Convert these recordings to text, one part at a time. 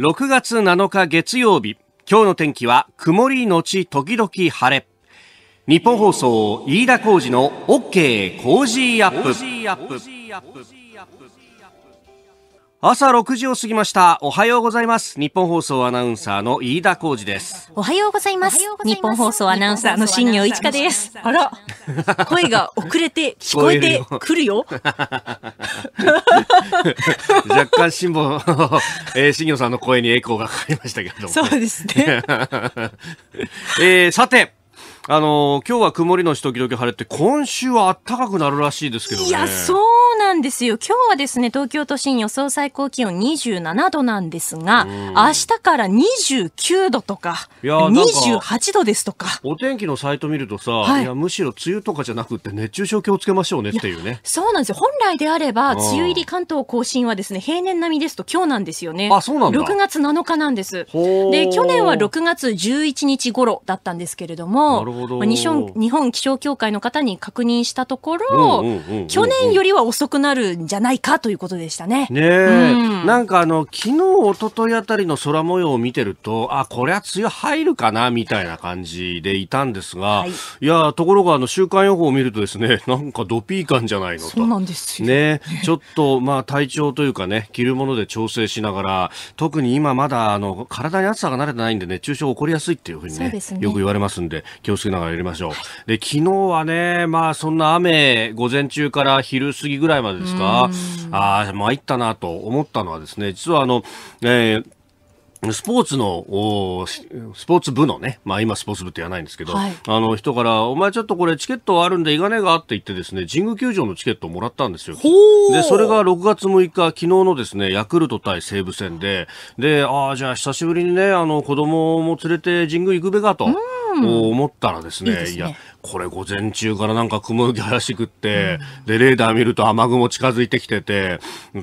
6月7日月曜日今日の天気は曇りのち時々晴れ日本放送飯田浩二の OK コージーアップ朝6時を過ぎました。おはようございます。日本放送アナウンサーの飯田浩二です。おはようございます。日本放送アナウンサーの新庄一華です。あら、声が遅れて聞こえてくるよ。若干辛抱、え新庄さんの声にエコーがかかりましたけれども、そうですね。えー、さて、あの今日は曇りの時々晴れて、今週は暖かくなるらしいですけど、ね、いや、そうなんですよ。今日はですね、東京都心予想最高気温27度なんですが、明日から29度とか、いや28度ですとか。お天気のサイト見るとさ、はい、いやむしろ梅雨とかじゃなくて熱中症気をつけましょうねっていうね。そうなんですよ。本来であれば、梅雨入り関東甲信はですね、平年並みですと今日なんですよね。あ、そうなんだ。6月7日なんです。で、去年は6月11日頃だったんですけれども、なるほど。ど、まあ、日本日本気象協会の方に確認したところ、去年よりは遅くなるんじゃないかということでしたね。ね、うん、なんかあの昨日一昨日あたりの空模様を見てるとあこれは梅雨入るかなみたいな感じでいたんですが、はい、いやところがあの週間予報を見るとですね なんかドピー感じゃないのとそうなんですねちょっとまあ体調というかね着るもので調整しながら特に今まだあの体に暑さが慣れてないんで熱、中症起こりやすいっていうふうにね、ね、よく言われますんで気をしながらやりましょう。で、昨日はね、まあそんな雨、午前中から昼過ぎぐらいまでですか、ああ、参ったなと思ったのはですね、実はあの、えースポーツの、スポーツ部のね、まあ今スポーツ部って言わないんですけど、はい、あの人から、お前ちょっとこれチケットあるんで行かねえがって言ってですね、神宮球場のチケットをもらったんですよ。で、それが6月6日、昨日のですね、ヤクルト対西武戦で、で、ああ、じゃあ久しぶりにね、あの子供も連れて神宮行くべかと。思ったらですね、うん、いいですねいやこれ午前中からなんか雲行き怪しくって、うん、で、レーダー見ると雨雲近づいてきてて、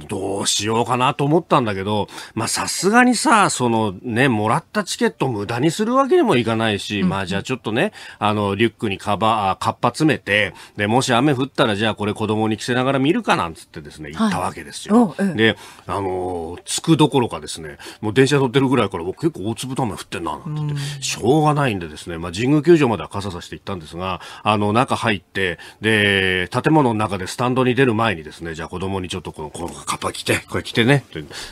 どうしようかなと思ったんだけど、まあさすがにさ、そのね、もらったチケット無駄にするわけにもいかないし、うん、まあじゃあちょっとね、あの、リュックにカバー、カッパ詰めて、で、もし雨降ったらじゃあこれ子供に着せながら見るかなんつってですね、行ったわけですよ。はい、で、あのー、着くどころかですね、もう電車乗ってるぐらいから僕結構大粒雨降ってんな、なんて言って、うん、しょうがないんでですね、まあ神宮球場までは傘さして行ったんですが、が、あの、中入って、で、建物の中でスタンドに出る前にですね、じゃあ子供にちょっとこの、このカッパ着て、これ着てね、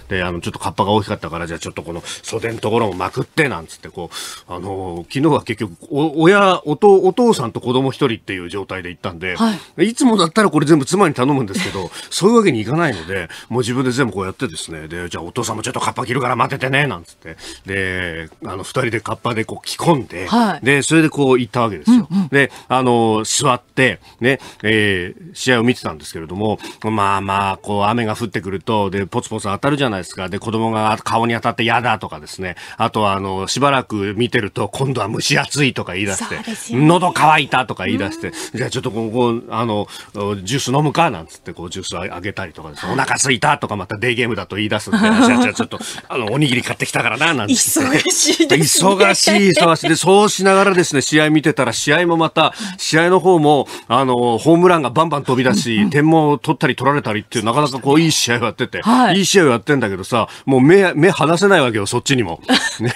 で、あの、ちょっとカッパが大きかったから、じゃあちょっとこの袖のところをまくって、なんつって、こう、あの、昨日は結局、お、親、おと、お父さんと子供一人っていう状態で行ったんで、はい、いつもだったらこれ全部妻に頼むんですけど、そういうわけにいかないので、もう自分で全部こうやってですね、で、じゃあお父さんもちょっとカッパ着るから待っててね、なんつって、で、あの、二人でカッパでこう着込んで、はい、で、それでこう行ったわけですよ。うんうん、であの、座って、ね、えー、試合を見てたんですけれども、まあまあ、こう、雨が降ってくると、で、ポツポツ当たるじゃないですか。で、子供が顔に当たって嫌だとかですね。あとは、あの、しばらく見てると、今度は蒸し暑いとか言い出して、ね、喉乾いたとか言い出して、じゃあちょっとここ、あの、ジュース飲むかなんつって、こう、ジュースあげたりとかですね。お腹すいたとか、またデーゲームだと言い出すんで、じゃあちょっと、あの、おにぎり買ってきたからな、なんつって。忙しいです、ね、忙しい、忙しい。で、そうしながらですね、試合見てたら、試合もまた試合の方も、あの、ホームランがバンバン飛び出し、点も取ったり取られたりっていう、なかなかこう、いい試合をやってて、はい、いい試合をやってんだけどさ、もう目、目離せないわけよ、そっちにも。ね。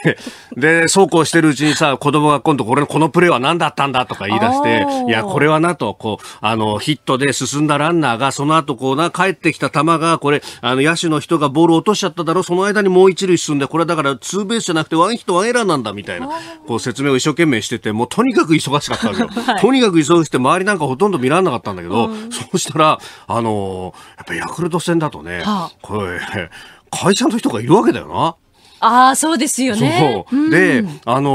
で、そうこうしてるうちにさ、子供が今度、これ、このプレーは何だったんだとか言い出して、いや、これはなと、こう、あの、ヒットで進んだランナーが、その後、こうな、帰ってきた球が、これ、あの、野手の人がボール落としちゃっただろ、その間にもう一塁進んで、これだから、ツーベースじゃなくて、ワンヒットワンエラーなんだ、みたいな、こう、説明を一生懸命してて、もう、とにかく忙しかったわけよ。はい、とにかく忙しくて周りなんかほとんど見られなかったんだけど、うん、そうしたらあのやっぱヤクルト戦だとね、はあ、これ会社の人がいるわけだよな。ああ、そうですよね。そう。で、あの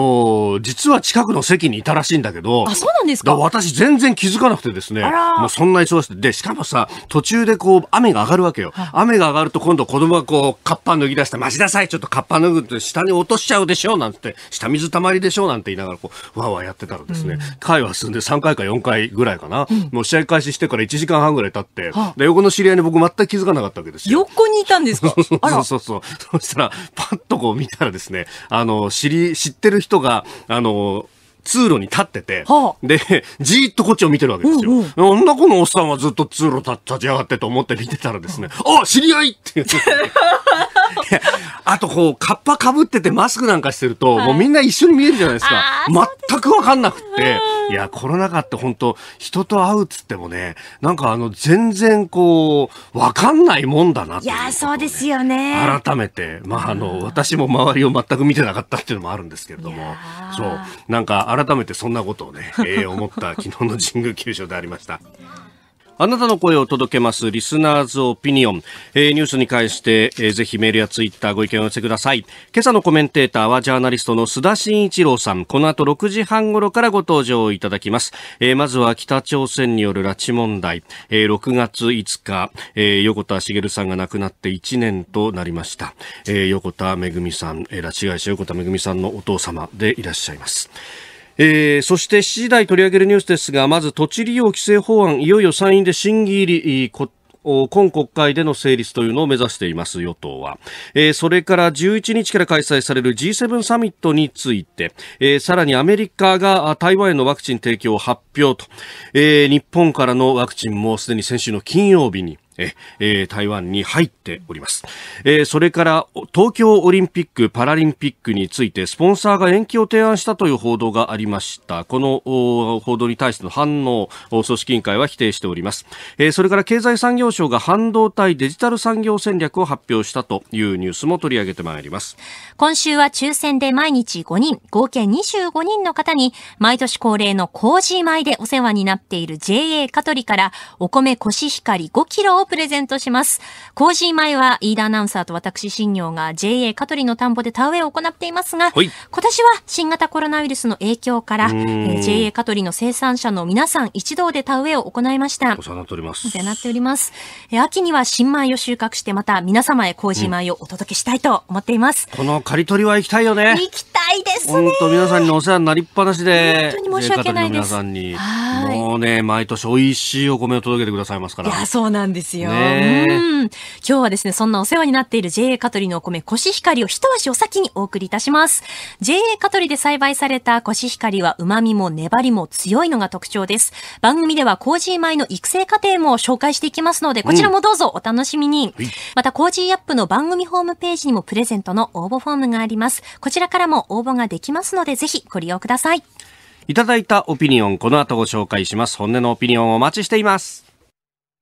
ー、実は近くの席にいたらしいんだけど、あ、そうなんですか私全然気づかなくてですね、もうそんな忙しくて、で、しかもさ、途中でこう、雨が上がるわけよ。雨が上がると今度子供がこう、カッパ脱ぎ出して、待ちなさい、ちょっとカッパ脱ぐって下に落としちゃうでしょ、うなんて、下水たまりでしょ、うなんて言いながらこう、わーわーやってたらですね、うん、会話進んで3回か4回ぐらいかな、うん、もう試合開始してから1時間半ぐらい経って、で、横の知り合いに僕全く気づかなかったわけですよ。横にいたんですかそうそうそう。そしたら、パッととこを見たらですね、あの、知り、知ってる人が、あの、通路に立ってて、はあ、で、じーっとこっちを見てるわけですよ。うんうん、なんだこのおっさんはずっと通路立ち上がってと思って見てたらですね、あ、知り合いって言って、あとこう、カッパかぶっててマスクなんかしてると、はい、もうみんな一緒に見えるじゃないですか。全くわかんなくって。いや、コロナ禍って本当人と会うっつってもね、なんかあの、全然こう、わかんないもんだな、ね、いや、そうですよね。改めて、まああの、私も周りを全く見てなかったっていうのもあるんですけれども、そう。なんか改めてそんなことをね、えー、思った昨日の神宮球場でありました。あなたの声を届けます、リスナーズオピニオン。えー、ニュースに関して、えー、ぜひメールやツイッターご意見を寄せください。今朝のコメンテーターはジャーナリストの須田慎一郎さん。この後6時半頃からご登場いただきます。えー、まずは北朝鮮による拉致問題。えー、6月5日、えー、横田茂さんが亡くなって1年となりました。えー、横田めぐみさん、えー、拉致会社横田めぐみさんのお父様でいらっしゃいます。えー、そして7時台取り上げるニュースですが、まず土地利用規制法案、いよいよ参院で審議入り、今国会での成立というのを目指しています与党は、えー、それから11日から開催される G7 サミットについて、えー、さらにアメリカが台湾へのワクチン提供を発表と、えー、日本からのワクチンもすでに先週の金曜日にええ台湾に入っております、えそれから東京オリンピック・パラリンピックについてスポンサーが延期を提案したという報道がありましたこの報道に対しての反応組織委員会は否定しております、えそれから経済産業省が半導体デジタル産業戦略を発表したというニュースも取り上げてまいります今週は抽選で毎日5人合計25人の方に毎年恒例の工事米でお世話になっている JA 香取からお米コシヒカリ5キロをプレゼントします。工事前は飯田アナウンサーと私、新業が JA 香取の田んぼで田植えを行っていますが、はい、今年は新型コロナウイルスの影響から、えー、JA 香取の生産者の皆さん一同で田植えを行いました。お世話になっております。お世話になっております。えー、秋には新米を収穫して、また皆様へ工事前をお届けしたいと思っています。うん、この刈り取りは行きたいよね。行きたいですね。本当皆さんにお世話になりっぱなしで、本当に申し訳ないです。皆さんに、もうね、毎年美味しいお米を届けてくださいますから。いや、そうなんですですよ。ね、うん今日はですね、そんなお世話になっている JA 香取のお米、コシヒカリを一足お先にお送りいたします。JA 香取で栽培されたコシヒカリは旨味も粘りも強いのが特徴です。番組ではコージー米の育成過程も紹介していきますので、こちらもどうぞお楽しみに。うん、また、コージーアップの番組ホームページにもプレゼントの応募フォームがあります。こちらからも応募ができますので、ぜひご利用ください。いただいたオピニオン、この後ご紹介します。本音のオピニオンお待ちしています。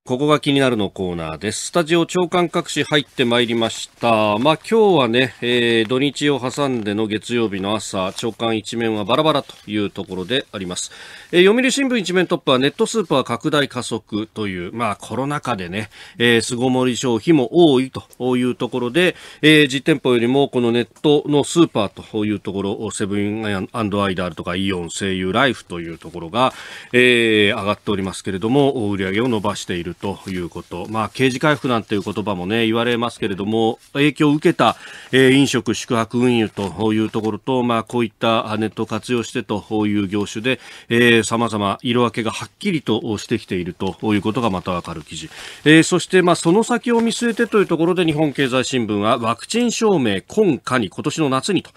ここが気になるのコーナーです。スタジオ長官各紙入ってまいりました。まあ今日はね、えー、土日を挟んでの月曜日の朝、長官一面はバラバラというところであります。えー、読売新聞一面トップはネットスーパー拡大加速という、まあコロナ禍でね、えー、凄盛消費も多いというところで、えー、実店舗よりもこのネットのスーパーというところ、セブンアイであるとかイオン、西友、ライフというところが、えー、上がっておりますけれども、売り上げを伸ばしているるということ、まあ、刑事回復なんていう言葉もね言われますけれども影響を受けた、えー、飲食、宿泊運輸というところと、まあ、こういったネットを活用してという業種で、えー、様々色分けがはっきりとしてきているということがまたわかる記事、えー、そして、まあ、その先を見据えてというところで日本経済新聞はワクチン証明今夏に今年の夏にと。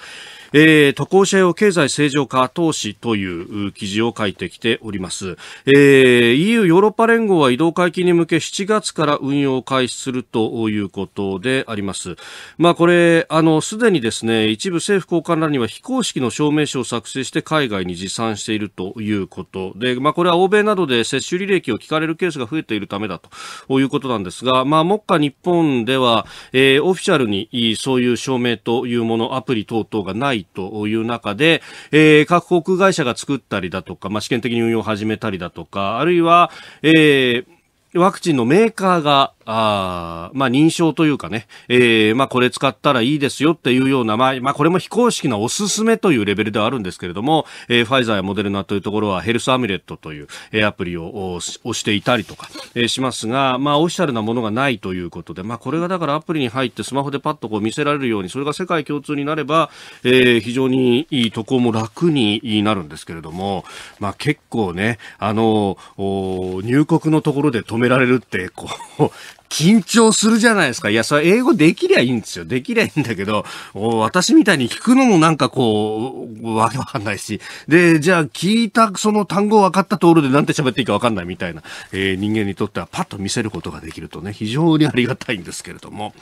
えー、渡航者用経済正常化投資という記事を書いてきております、えー、EU ヨーロッパ連合は移動解禁に向け7月から運用を開始するということでありますまあこれあのすでにですね一部政府高官らには非公式の証明書を作成して海外に持参しているということでまあこれは欧米などで接種履歴を聞かれるケースが増えているためだということなんですがまあ目下日本では、えー、オフィシャルにそういう証明というものアプリ等々がないという中で、えー、各航空会社が作ったりだとか、まあ、試験的に運用を始めたりだとか、あるいは、えーワクチンのメーカーが、あまあ、認証というかね、えー、まあ、これ使ったらいいですよっていうような、まあ、まあ、これも非公式なおすすめというレベルではあるんですけれども、えー、ファイザーやモデルナというところはヘルスアミュレットという、えアプリを押していたりとか、えしますが、まあ、オフィシャルなものがないということで、まあ、これがだからアプリに入ってスマホでパッとこう見せられるように、それが世界共通になれば、えー、非常にいい渡航も楽になるんですけれども、まあ、結構ね、あの、入国のところで止めめられるって、こう、緊張するじゃないですか。いや、それ英語できりゃいいんですよ。できりゃいいんだけど、私みたいに聞くのもなんかこう、わけわかんないし。で、じゃあ聞いたその単語分かったところでなんて喋っていいかわかんないみたいな、えー、人間にとってはパッと見せることができるとね、非常にありがたいんですけれども。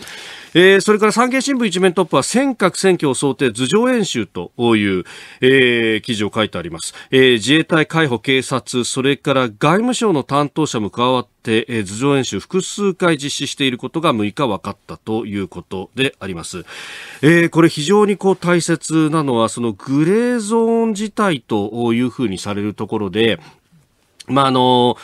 えー、それから産経新聞一面トップは尖閣選挙を想定頭上演習という、えー、記事を書いてあります。えー、自衛隊、海保、警察、それから外務省の担当者も加わって、えー、図上演習複数回実施していることが6日分かったということであります。えー、これ非常にこう大切なのは、そのグレーゾーン自体というふうにされるところで、まあ、あの、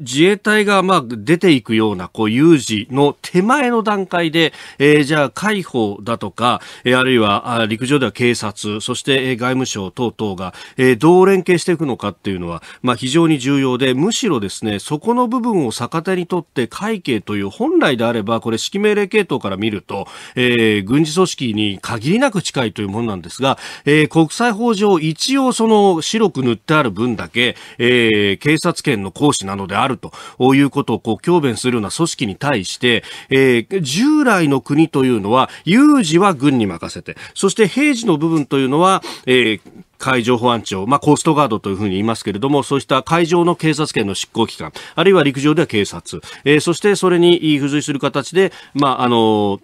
自衛隊がまあ出ていくようなこう有事の手前の段階で、えー、じゃあ海保だとか、えー、あるいは陸上では警察、そして外務省等々が、えー、どう連携していくのかっていうのは、まあ、非常に重要で、むしろですね、そこの部分を逆手にとって会計という本来であれば、これ指揮命令系統から見ると、えー、軍事組織に限りなく近いというものなんですが、えー、国際法上一応その白く塗ってある分だけ、えー、警察権の行使なのでああるということをこう強弁するような組織に対して、えー、従来の国というのは有事は軍に任せてそして平時の部分というのは、えー海上保安庁、まあ、コーストガードというふうに言いますけれども、そうした海上の警察権の執行機関、あるいは陸上では警察、えー、そしてそれに付随する形で、まあ、あのー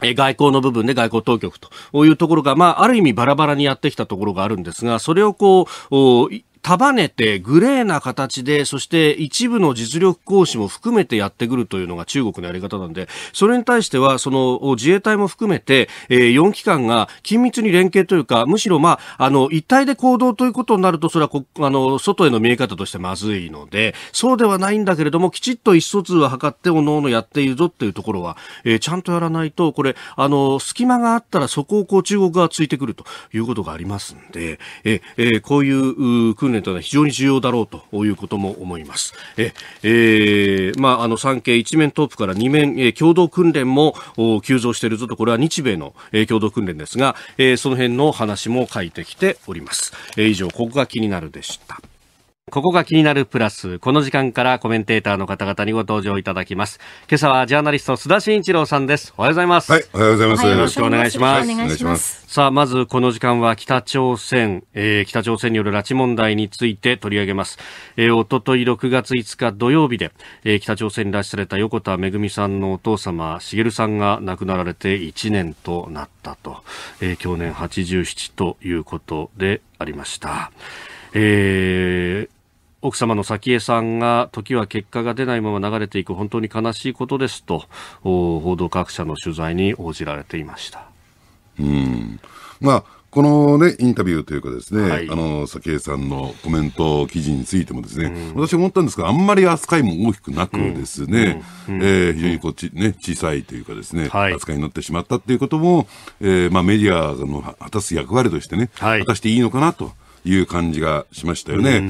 外交の部分で外交当局というところが、まあ、ある意味バラバラにやってきたところがあるんですが、それをこう、束ねてグレーな形でそして一部の実力行使も含めてやってくるというのが中国のやり方なんでそれに対してはその自衛隊も含めて、えー、4機関が緊密に連携というかむしろ、まあ、あの一体で行動ということになるとそれはこあの外への見え方としてまずいのでそうではないんだけれどもきちっと意思疎通は図っておのおのやっているぞっていうところは、えー、ちゃんとやらないとこれあの隙間があったらそこをこう中国がついてくるということがありますんで、えーえー、こういう訓練というのは非常に重要だろうということも思います。ええー、まあ、あの産経一面トップから二面、えー、共同訓練も急増しているぞとこれは日米の、えー、共同訓練ですが、えー、その辺の話も書いてきております。えー、以上ここが気になるでした。ここが気になるプラス。この時間からコメンテーターの方々にご登場いただきます。今朝はジャーナリスト須田慎一郎さんです。おはようございます。はい、おはようございます。よろしくお願いします。お願いします。さあ、まずこの時間は北朝鮮、えー、北朝鮮による拉致問題について取り上げます。えー、おととい6月5日土曜日で、えー、北朝鮮に拉致された横田めぐみさんのお父様、茂さんが亡くなられて1年となったと、えー、去年87ということでありました。えー、奥様の早紀江さんが時は結果が出ないまま流れていく本当に悲しいことですと報道各社の取材に応じられていましたうんまあこの、ね、インタビューというかですね、はい、あの早紀江さんのコメント記事についてもですね、うん、私思ったんですがあんまり扱いも大きくなくですね、え非常にこっち、ね、小さいというかですね、はい、扱いになってしまったということも、えーまあ、メディアの果たす役割としてね、はい、果たしていいのかなと。いう感じがしましたよね。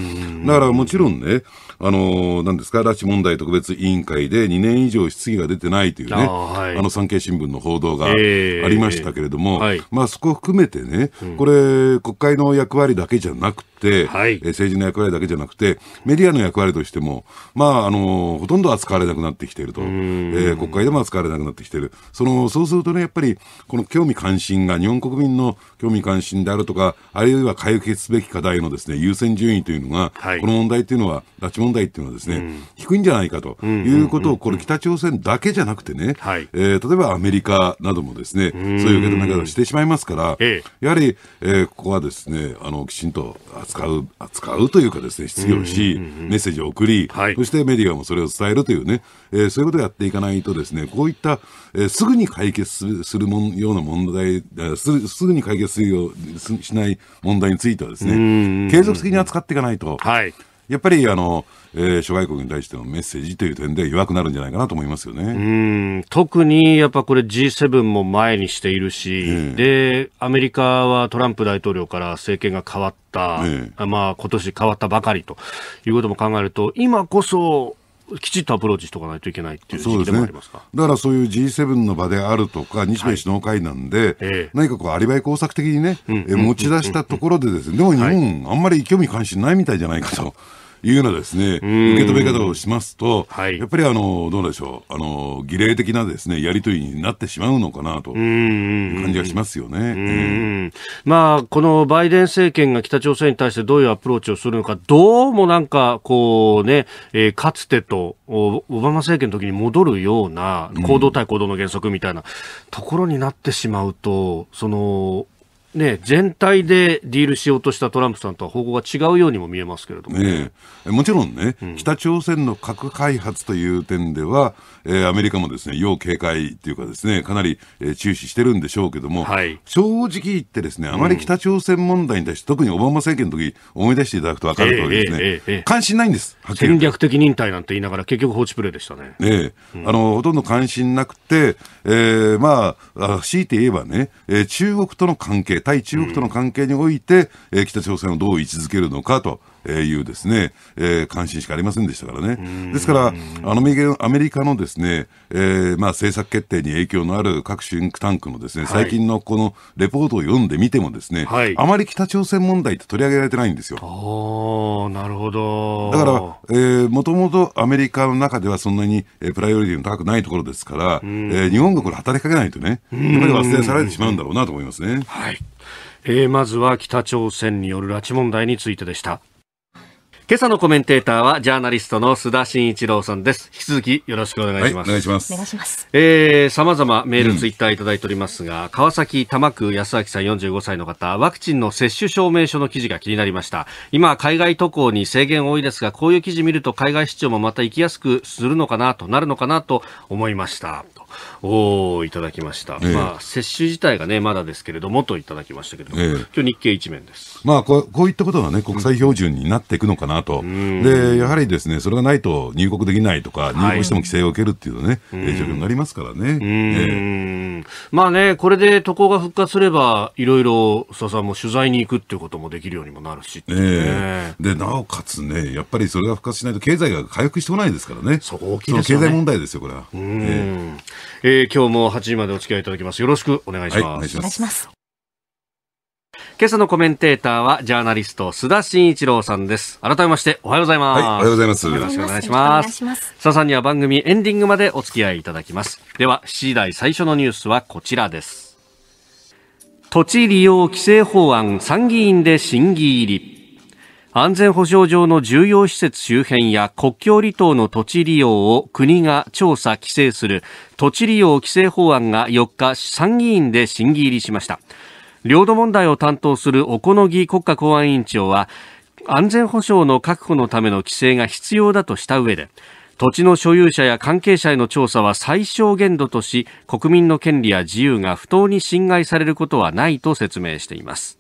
だからもちろんね、あの、なんですか、拉致問題特別委員会で2年以上質疑が出てないというね、あはい、あの産経新聞の報道がありましたけれども、えーはい、まあそこを含めてね、これ、国会の役割だけじゃなくて、はい、政治の役割だけじゃなくて、メディアの役割としても、まあ、あの、ほとんど扱われなくなってきていると、えー、国会でも扱われなくなってきている。その、そうするとね、やっぱり、この興味関心が、日本国民の興味関心であるとか、あるいは解決すべき課題のですね、優先順位というのが、はい、この問題というのは、拉致問題問題っていうのはですね、うん、低いんじゃないかということを、これ北朝鮮だけじゃなくてね、はい、えー、例えばアメリカなどもですね、そういう受け止め方をしてしまいますから、ええ、やはり、えー、ここはですね、あの、きちんと扱う、扱うというかですね、失業し、メッセージを送り、はい、そしてメディアもそれを伝えるというね、えー、そういうことをやっていかないとですね、こういった、えー、すぐに解決するもんような問題、すすぐに解決するようしない問題についてはですね、継続的に扱っていかないと、はい、やっぱりあの、えー、諸外国に対してのメッセージという点で弱くなるんじゃないかなと思いますよねうん特にやっぱこれ G7 も前にしているし、えー、でアメリカはトランプ大統領から政権が変わった、えー、まあ今年変わったばかりということも考えると今こそきちっとアプローチしとかないといけないっていうそうですね。だからそういう G7 の場であるとか、日米首脳会談で、はい、何かこう、アリバイ工作的にね、え持ち出したところでですね、でも日本、あんまり興味関心ないみたいじゃないかと。いうようなですね、受け止め方をしますと、はい、やっぱりあの、どうでしょう、あの、儀礼的なですね、やりとりになってしまうのかなという感じがしますよね。うんまあ、このバイデン政権が北朝鮮に対してどういうアプローチをするのか、どうもなんか、こうね、えー、かつてとオバマ政権の時に戻るような行動対行動の原則みたいなところになってしまうと、その、ね、全体でディールしようとしたトランプさんとは方向が違うようにも見えますけれども、ね、えもちろんね、うん、北朝鮮の核開発という点では、えー、アメリカもですね要警戒というか、ですねかなり、えー、注視してるんでしょうけども、はい、正直言って、ですねあまり北朝鮮問題に対して、うん、特にオバマ政権の時思い出していただくと分かるとおりですね、関心ないんです、戦略的忍耐なんて言いながら、結局、放置プレーでしたね、えうん、あのほとんど関心なくて、えーまあ、強いて言えばね、えー、中国との関係対中国との関係において、北朝鮮をどう位置づけるのかとえいうですね、えー、関心しかありませんでしたからね。ですから、あのアメリカのですね、えー、まあ政策決定に影響のある各シンクタンクのですね、最近のこのレポートを読んでみてもですね、はい、あまり北朝鮮問題って取り上げられてないんですよ。あなるほど。だから、えー、もともとアメリカの中ではそんなに、えー、プライオリティの高くないところですから、えー、日本がこれ働きかけないとね、やっぱり忘れされてしまうんだろうなと思いますね。はい。えー、まずは北朝鮮による拉致問題についてでした。今朝のコメンテーターはジャーナリストの須田慎一郎さんです。引き続きよろしくお願いします。はい、お願いします。お願いします。えー、様々メール、ツイッターいただいておりますが、川崎多摩区安明さん45歳の方、ワクチンの接種証明書の記事が気になりました。今、海外渡航に制限多いですが、こういう記事見ると海外出張もまた行きやすくするのかなとなるのかなと思いました。おいただきました、えー、まあ、接種自体が、ね、まだですけれどもといただきましたけれども、えー、今日日経一面です、まあ、こうこういったことが、ね、国際標準になっていくのかなと、でやはりですねそれがないと入国できないとか、入国しても規制を受けるっていうね、はい、状況になりますからね、まあね、これで渡航が復活すれば、いろいろ須さんも取材に行くっていうこともできるようにもなるし、ね、えー、でなおかつね、やっぱりそれが復活しないと、経済が回復してこないですからね、そう大きいですね、経済問題ですよ、これは。えー、えー、今日も8時までお付き合いいただきます。よろしくお願いします。はい、お願いします今朝のコメンテーターはジャーナリスト須田慎一郎さんです改めましておはようございます、はい、おはようございますよろしくお願いします須田さんには番組エンディングまでお付き合いいただきますでは7時台最初のニュースはこちらです土地利用規制法案参議院で審議入り安全保障上の重要施設周辺や国境離島の土地利用を国が調査・規制する土地利用規制法案が4日参議院で審議入りしました領土問題を担当する小此木国家公安委員長は安全保障の確保のための規制が必要だとした上で土地の所有者や関係者への調査は最小限度とし国民の権利や自由が不当に侵害されることはないと説明しています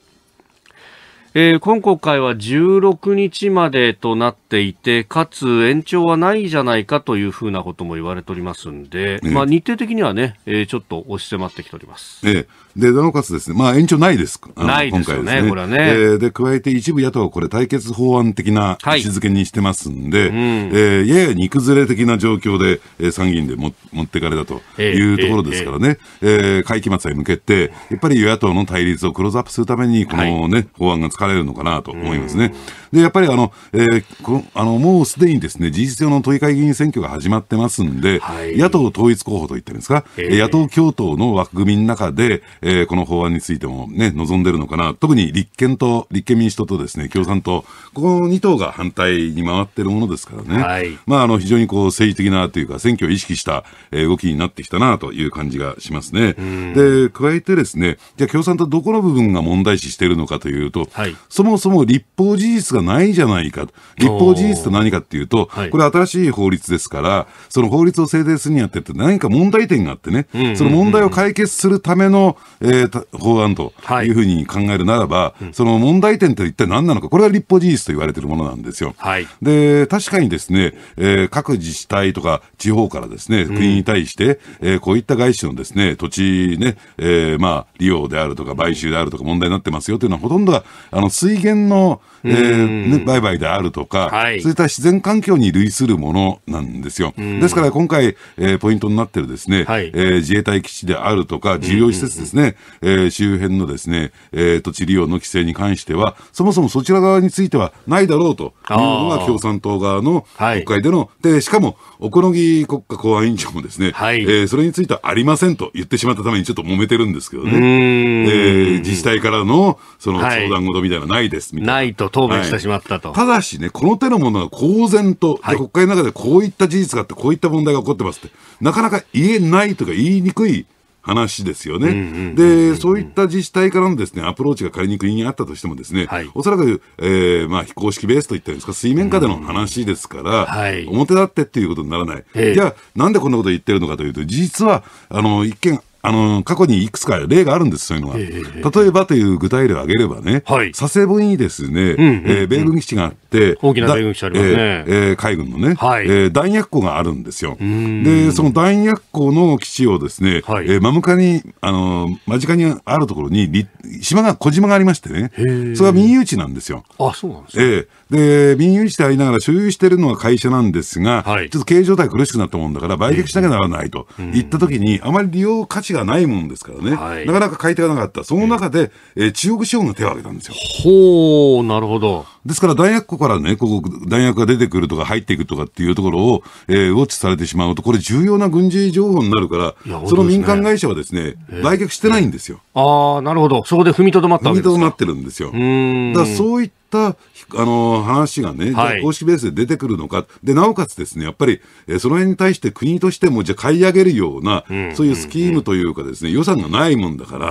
えー、今国会は16日までとなっていて、かつ延長はないじゃないかというふうなことも言われておりますんで、ええ、まあ、日程的にはね、えー、ちょっと押し迫ってきております。ええ、でなおかつですね、まあ、延長ないです、ないですよね、ねこれはね、えー、で。加えて一部野党はこれ、対決法案的な位置づけにしてますんで、はいうん、えー、やや煮崩れ的な状況で、えー、参議院でも持っていかれたというところですからね、えええー、会期末へ向けて、やっぱり与野党の対立をクローズアップするために、このね、はい、法案が使われれるのかなと思いますね。で、やっぱりあの、えー、こあのもうすでにですね、事実上の都議会議員選挙が始まってますんで、はい、野党統一候補と言ってるんですか、えー、野党共闘の枠組みの中で、えー、この法案についてもね、望んでるのかな。特に立憲と、立憲民主党とですね、共産党、この2党が反対に回ってるものですからね。はい、まあ、あの、非常にこう、政治的なというか、選挙を意識した動きになってきたなという感じがしますね。で、加えてですね、じゃ共産党どこの部分が問題視しているのかというと、はい、そもそも立法事実がないじゃないかと。立法事実と何かっていうと、これ新しい法律ですから、その法律を制定するにあってって何か問題点があってね、その問題を解決するための、えー、法案というふうに考えるならば、はい、その問題点って一体何なのか、これは立法事実と言われているものなんですよ。はい、で、確かにですね、えー、各自治体とか地方からですね、国に対して、えー、こういった外資のですね、土地ね、えー、まあ、利用であるとか買収であるとか問題になってますよというのはほとんどが、あの、水源の、えね、売買であるとか、はい、そういった自然環境に類するものなんですよ。ですから今回、えー、ポイントになってるですね、はい、えー、自衛隊基地であるとか、重要施設ですね、え周辺のですね、えー、土地利用の規制に関しては、そもそもそちら側についてはないだろうというのが共産党側の国会での、はい、でしかも、小此木国家公安委員長もですね、はい、えー、それについてはありませんと言ってしまったためにちょっと揉めてるんですけどね、えー、自治体からのその相談事みたいなのないですみたいな。ないと答弁してしまったと、はい、ただしね、この手のものは公然と、はい、国会の中でこういった事実があって、こういった問題が起こってますって、なかなか言えないとか言いにくい。話ですよね。で、そういった自治体からのですね、アプローチが仮に国にあったとしてもですね、はい、おそらく、えー、まあ、非公式ベースといったんですか、水面下での話ですから、はい、表立ってっていうことにならない。じゃあ、なんでこんなこと言ってるのかというと、実は、あの、一見あの、過去にいくつか例があるんです、そういうのは。例えばという具体例を挙げればね、佐世保にですね、え米軍基地があって、大きな米軍基地ありますね。え海軍のね、え弾薬庫があるんですよ。で、その弾薬庫の基地をですね、え真向かに、あの、間近にあるところに、島が、小島がありましてね、それは民有地なんですよ。あ、そうなんですね。えで、民有地でありながら所有しているのは会社なんですが、はい、ちょっと経営状態苦しくなったもんだから売却しなきゃならないと言ったときに、あまり利用価値がないもんですからね、はい、なかなか買い手がなかった。その中で、えー、中国資本が手を挙げたんですよ。ほう、なるほど。ですから弾薬庫からね、ここ、弾薬が出てくるとか入っていくとかっていうところを、えー、ウォッチされてしまうと、これ重要な軍事情報になるから、ね、その民間会社はですね、売却してないんですよ。ああ、なるほど。そこで踏みとどまったわけですか踏みとどまってるんですよ。だからそういっったあの話がね、はい、公式ベースで出てくるのか、でなおかつですねやっぱり、えー、その辺に対して国としても、じゃ買い上げるような、そういうスキームというか、ですね予算がないもんだから、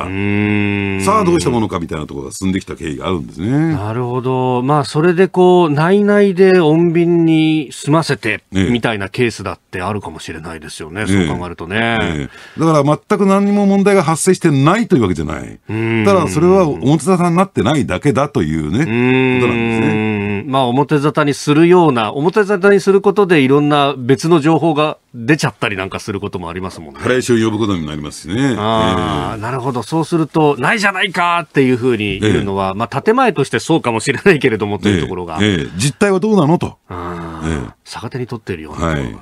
さあ、どうしたものかみたいなところが進んできた経緯があるんですねなるほど、まあ、それでこう、内々で穏便に済ませてみたいなケースだってあるかもしれないですよね、そう考えるとね、だから全く何も問題が発生してないというわけじゃない、ただそれは表沙汰になってないだけだというね。ことなんですね。まあ、表沙汰にするような、表沙汰にすることでいろんな別の情報が出ちゃったりなんかすることもありますもんね。来週呼ぶことにもなりますしね。ああ、えー、なるほど。そうすると、ないじゃないかっていうふうに言うのは、えー、まあ、建前としてそうかもしれないけれどもというところが。えー、実態はどうなのと。あえー、逆手に取っているようなはい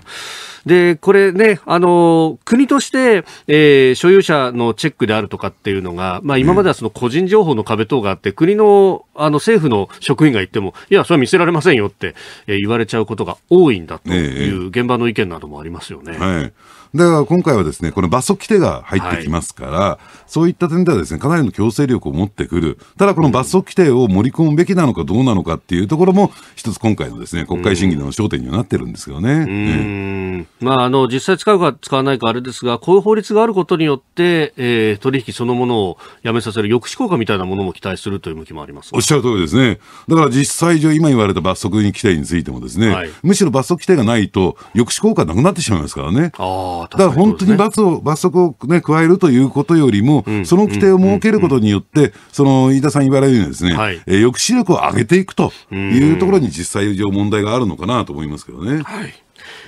で、これね、あの、国として、えー、所有者のチェックであるとかっていうのが、まあ今まではその個人情報の壁等があって、国の、あの政府の職員が言っても、いや、それは見せられませんよって、えー、言われちゃうことが多いんだという現場の意見などもありますよね。えはいだから今回はですね、この罰則規定が入ってきますから、はい、そういった点ではですね、かなりの強制力を持ってくる。ただこの罰則規定を盛り込むべきなのかどうなのかっていうところも、一つ今回のですね、国会審議の焦点にはなってるんですけどね。うん、まあ、あの、実際使うか使わないかあれですが、こういう法律があることによって、えー、取引そのものをやめさせる抑止効果みたいなものも期待するという向きもあります、おっしゃる通りですね。だから実際上今言われた罰則規定についてもですね、はい、むしろ罰則規定がないと抑止効果なくなってしまいますからね。ああ、だから本当に罰を、罰則を、ね、加えるということよりも、その規定を設けることによって、その飯田さん言われるようにですね、はい、え抑止力を上げていくというところに実際上問題があるのかなと思いますけどね。はい、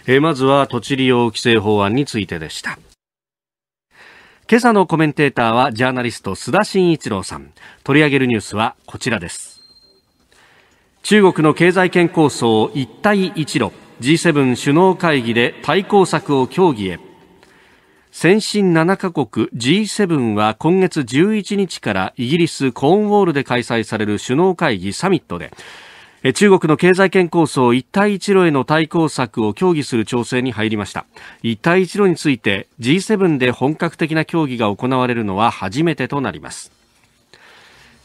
えー、まずは土地利用規制法案についてでした。今朝のコメンテーターはジャーナリスト須田慎一郎さん取り上げるニュースはこちらです中国の経済圏構想一帯一路 G7 首脳会議で対抗策を協議へ先進7カ国 G7 は今月11日からイギリス・コーンウォールで開催される首脳会議サミットで中国の経済圏構想一帯一路への対抗策を協議する調整に入りました一帯一路について G7 で本格的な協議が行われるのは初めてとなります、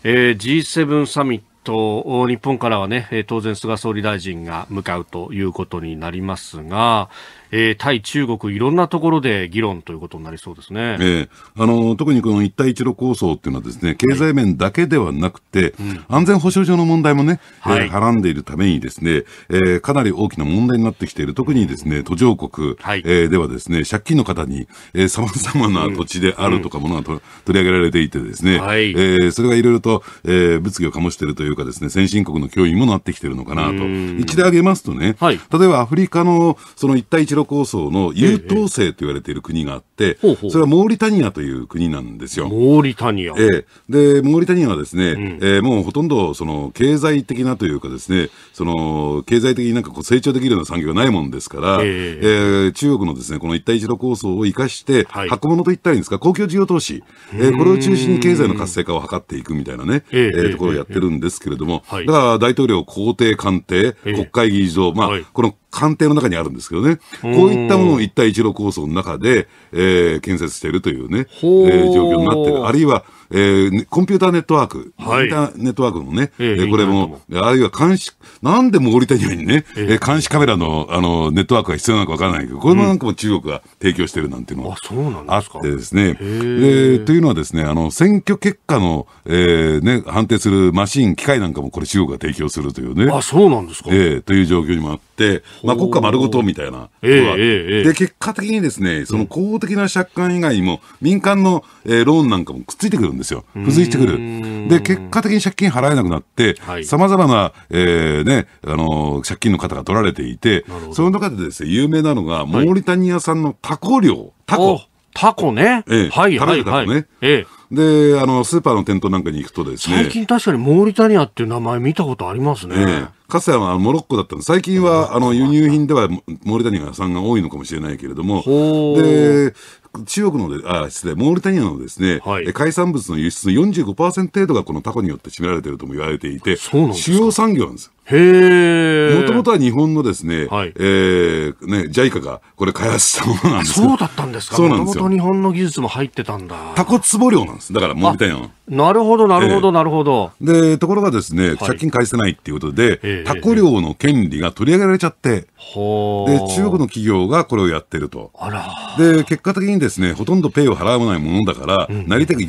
えー、G7 サミッと、日本からはね、当然菅総理大臣が向かうということになりますが、えー、対中国いろんなところで議論ということになりそうですね、えー、あの特にこの一帯一路構想っていうのはですね経済面だけではなくて、はい、安全保障上の問題もね、はい、えー、らんでいるためにですね、えー、かなり大きな問題になってきている特にですね途上国、はい、えー、ではですね借金の方にさまざまな土地であるとかものがうん取り上げられていてですね、はい、えー、それがいろいろと、えー、物議を醸しているというかですね先進国の脅威にもなってきているのかなと一で挙げますとね、はい、例えばアフリカのその一帯一路ロ構想の優等生と言われている国があって、ええ、それはモーリタニアという国なんですよ。モーリタニア、ええ、でモーリタニアはですね、うん、えー、もうほとんどその経済的なというかですねその経済的になんかこう成長できるような産業がないもんですから、ええー、中国のですねこの一帯一路構想を生かして、はい、箱物といったらいいんですか公共事業投資、えー、これを中心に経済の活性化を図っていくみたいなね、ええところをやってるんですけれども、はだから大統領公邸官邸、国会議事堂、まあ、この官邸の中にあるんですけどね、こういったものを一帯一路構想の中で、えー、建設しているというね、えー、状況になってる。あるいはえー、コンピューターネットワーク、はい、インターネットワークのね、えー、これも、あるいは監視、なんでモーリタニアにね、えー、監視カメラのあのネットワークが必要なのかわからないけど、これもなんかも中国が提供してるなんていうのあってですね、うん、というのはですね、あの選挙結果の、えーね、判定するマシン、機械なんかもこれ中国が提供するというね、あそうなんですか、えー、という状況にもあって、まあ、国家丸ごとみたいな、えーえー、で結果的にですね、その公的な借款以外にも、民間の、えー、ローンなんかもくっついてくるんですですよ。付随してくる。で、結果的に借金払えなくなって、さまざまな、えー、ね、あの、借金の方が取られていて、その中でですね、有名なのが、モーリタニア産のタコ漁、タコ。タコね。ええ、はい、はい、はい。ね。ええ。で、あの、スーパーの店頭なんかに行くとですね。最近確かにモーリタニアっていう名前見たことありますね。ええ、かつてはモロッコだったの。で最近は、あの、輸入品ではモーリタニアさんが多いのかもしれないけれども。で、中国ので、あ、失礼、モールタニアのですね、はい、海産物の輸出の45%程度がこのタコによって占められているとも言われていて、主要産業なんですよ。へもともとは日本のですね、はい、えー、ね、JICA がこれ開発したものなんですそうだったんですか、ね、もともと日本の技術も入ってたんだ。タコ壺漁なんです。だから、モルタン。なるほど、なるほど、なるほど。で、ところがですね、借金返せないっていうことで、はい、タコ漁の権利が取り上げられちゃって、で、中国の企業がこれをやってると。あら。で、結果的にですね、ほとんどペイを払わないものだから、うん、成りたが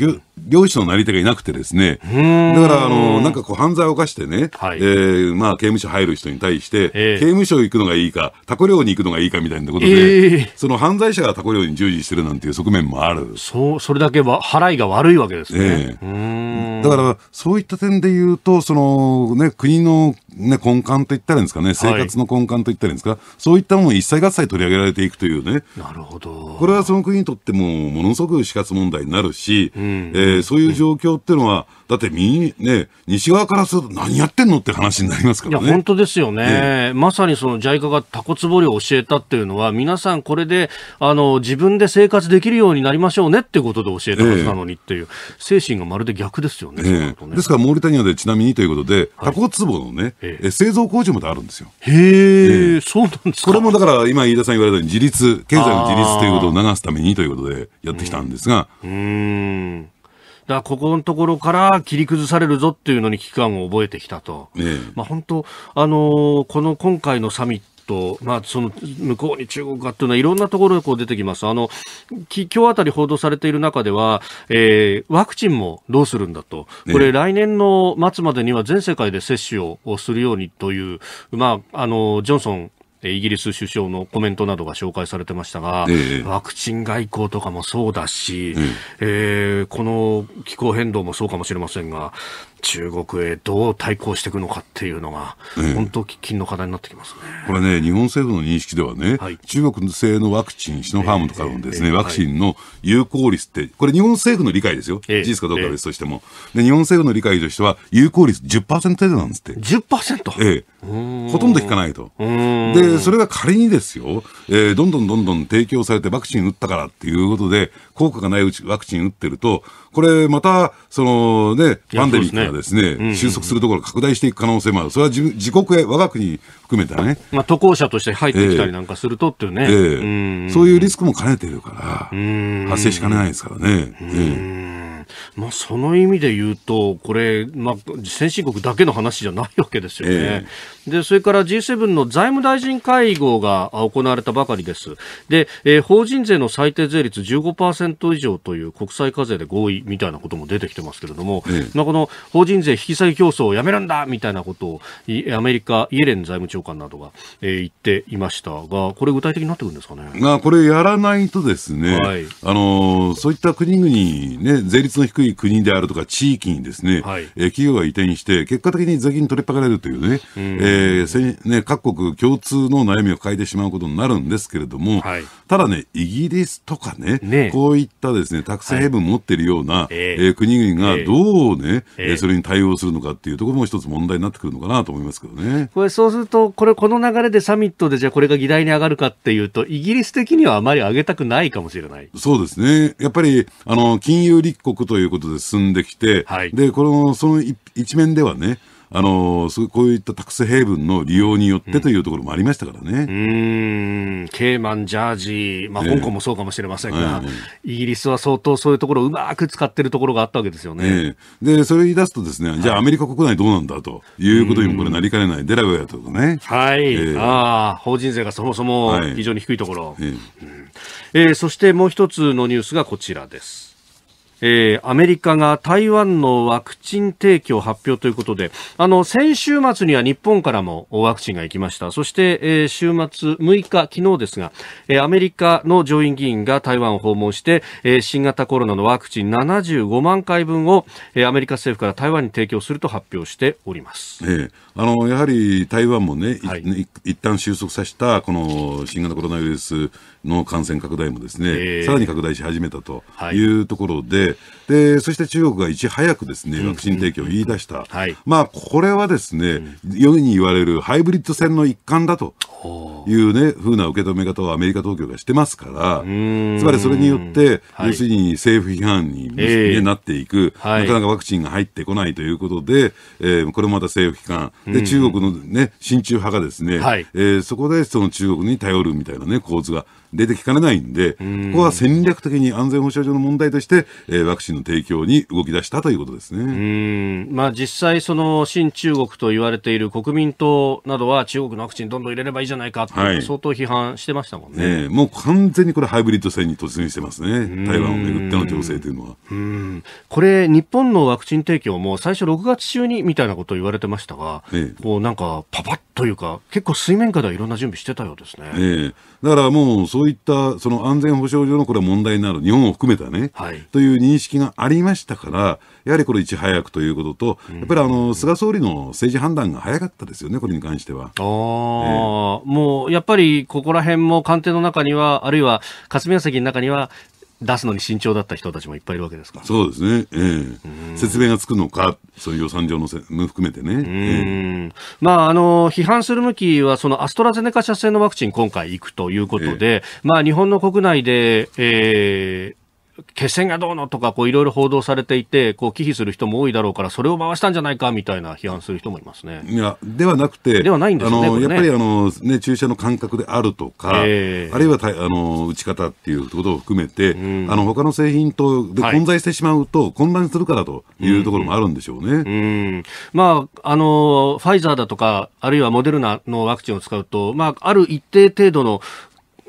漁師のなり手がいなくてですね、だからあのなんかこう犯罪を犯してね、はい、えー、まあ刑務所入る人に対して、えー、刑務所行くのがいいか、タコ漁に行くのがいいかみたいなことで、えー、その犯罪者がタコ漁に従事してるなんていう側面もある。そうそれだけは払いが悪いわけですね。えー、だからそういった点で言うと、そのね国のね、根幹と言ったらいいんですかね、生活の根幹と言ったらいいんですか、はい、そういったものを一切合切取り上げられていくというね、なるほどこれはその国にとってもものすごく死活問題になるし、うん、えー、そういう状況っていうのは、うんだってみ、ね、西側からすると何やってんのって話になりますからね。いや、本当ですよね。ねまさにその JICA がタコつぼ漁を教えたっていうのは、皆さんこれで、あの、自分で生活できるようになりましょうねっていうことで教えたはずなのにっていう、精神がまるで逆ですよね。ねですから、モーリタニアでちなみにということで、はい、タコつぼのね、え製造工場まであるんですよ。へえ、そうなんですか。これもだから、今飯田さん言われたように、自立、経済の自立ということを流すためにということでやってきたんですが、うん。だここのところから切り崩されるぞっていうのに危機感を覚えてきたと。ええ、まあ、本当、あのー、この今回のサミットまあ、その向こうに中国がというのはいろんなところでこう出てきます。あの、き今日あたり報道されている中では、えー、ワクチンもどうするんだと。これ、来年の末までには全世界で接種をするようにという、まあ、あの、ジョンソンイギリス首相のコメントなどが紹介されてましたが、えワクチン外交とかもそうだし、ええー、この気候変動もそうかもしれませんが、中国へどう対抗していくのかっていうのが、本当、喫緊の課題になってきます、ねこれね、日本政府の認識ではね、はい、中国製のワクチン、シノファームとかのですね、え、ワクチンの有効率って、これ、日本政府の理解ですよ、事実かどうかは別としても、で、日本政府の理解としては、有効率10%程度なんですって。10%? ええほとんど効かないと。で、それが仮にですよ、えー、どんどんどんどん提供されてワクチン打ったからっていうことで、効果がないうちワクチン打ってると、これまた、そのね、パンデミックがですね、収束するところ拡大していく可能性もある。それは自国へ、我が国含めたね。まあ、渡航者として入ってきたりなんかするとっていうね。えーえー、そういうリスクも兼ねているから、発生しかねないですからね。うまあ、その意味で言うと、これ、まあ、先進国だけの話じゃないわけですよね。えー、で、それから G7 の財務大臣会合が行われたばかりです。で、えー、法人税の最低税率15%以上という国際課税で合意みたいなことも出てきてますけれども、えー、まあ、この法人税引き下げ競争をやめるんだみたいなことを、アメリカ、イエレン財務長官などが、えー、言っていましたが、これ具体的になってくるんですかね。まあ、これやらないとですね、はい、あのそういった国々、ね、税率の低いい国であるとか地域にですね、はい、え企業が移転して、結果的に税金取りっぱがれるというね、うえー、ね各国共通の悩みを変えてしまうことになるんですけれども、はい、ただね、イギリスとかね、ねこういったですね、タックスヘブン持ってるような、はい、えー、国々がどうね、えー、それに対応するのかっていうところも一つ問題になってくるのかなと思いますけどね。これそうすると、これこの流れでサミットでじゃあこれが議題に上がるかっていうと、イギリス的にはあまり上げたくないかもしれない。そうですね。やっぱり、あの、金融立国ということで進んできて、はい、で、この、その一面ではね、あのこういったタックスヘイブンの利用によってというところもありましたからね。うん、ケーマン、ジャージー、まあ、香港もそうかもしれませんが、えーイギリスは相当そういうところをうまく使ってるところがあったわけですよね。えー、で、それ言い出すとですね、じゃあアメリカ国内どうなんだということにもこれなりかねない、デラウェアとかね。はい、えー、ああ、法人税がそもそも非常に低いところ。はい、えー、そしてもう一つのニュースがこちらです。えー、アメリカが台湾のワクチン提供発表ということで、あの、先週末には日本からもワクチンが行きました。そして、えー、週末6日、昨日ですが、えー、アメリカの上院議員が台湾を訪問して、えー、新型コロナのワクチン75万回分を、えー、アメリカ政府から台湾に提供すると発表しております。ええあの、やはり台湾もね、はい、い一旦収束させた、この新型コロナウイルスの感染拡大もですね、えー、さらに拡大し始めたというところで、でそして中国がいち早くですねワクチン提供を言い出した、はい、まあ、これはですね、うん、世に言われるハイブリッド戦の一環だというね、ふうな受け止め方をアメリカ当局がしてますから、つまりそれによって、はい、要するに政府批判に、えー、なっていく、はい、なかなかワクチンが入ってこないということで、えー、これもまた政府機関、で中国の、ね、親中派がですね、はい、えー、そこでその中国に頼るみたいな、ね、構図が出てきかねないんで、んここは戦略的に安全保障上の問題として、えー、ワクチンの提供に動き出したということですね。うんまあ、実際、その新中国と言われている国民党などは中国のワクチンどんどん入れればいいじゃないかって、相当批判してましたもんね、えー、もう完全にこれハイブリッド戦に突入してますね。台湾をめぐっての情勢というのは。うんこれ日本のワクチン提供も最初6月中にみたいなことを言われてましたが、ええ、こうなんかパパッというか、結構水面下ではいろんな準備してたようですね、えー、だからもう、そういったその安全保障上のこれは問題になる、日本を含めたね、はい、という認識がありましたから、やはりこれ、いち早くということと、やっぱりあの菅総理の政治判断が早かったですよね、これに関しては。あえー、もうやっぱりここら辺も官邸の中には、あるいは霞が関の中には、出すのに慎重だった人たちもいっぱいいるわけですからそうですね、えー、説明がつくのか、そういう予算上のせ含めてね、えー、まああの、批判する向きは、そのアストラゼネカ社製のワクチン、今回行くということで、えー、まあ、日本の国内で、えー、決戦がどうのとか、こういろいろ報道されていて、こう忌避する人も多いだろうから、それを回したんじゃないかみたいな批判する人もいますね。いや、ではなくて、ではないんですね、あの、ね、やっぱりあの、ね、注射の感覚であるとか、えー、あるいはたあの打ち方っていうことを含めて、うん、あの他の製品とで混在してしまうと、混乱するからというところもあるんでしょうね。うん、まあ、あのファイザーだとか、あるいはモデルナのワクチンを使うと、まあ、ある一定程度の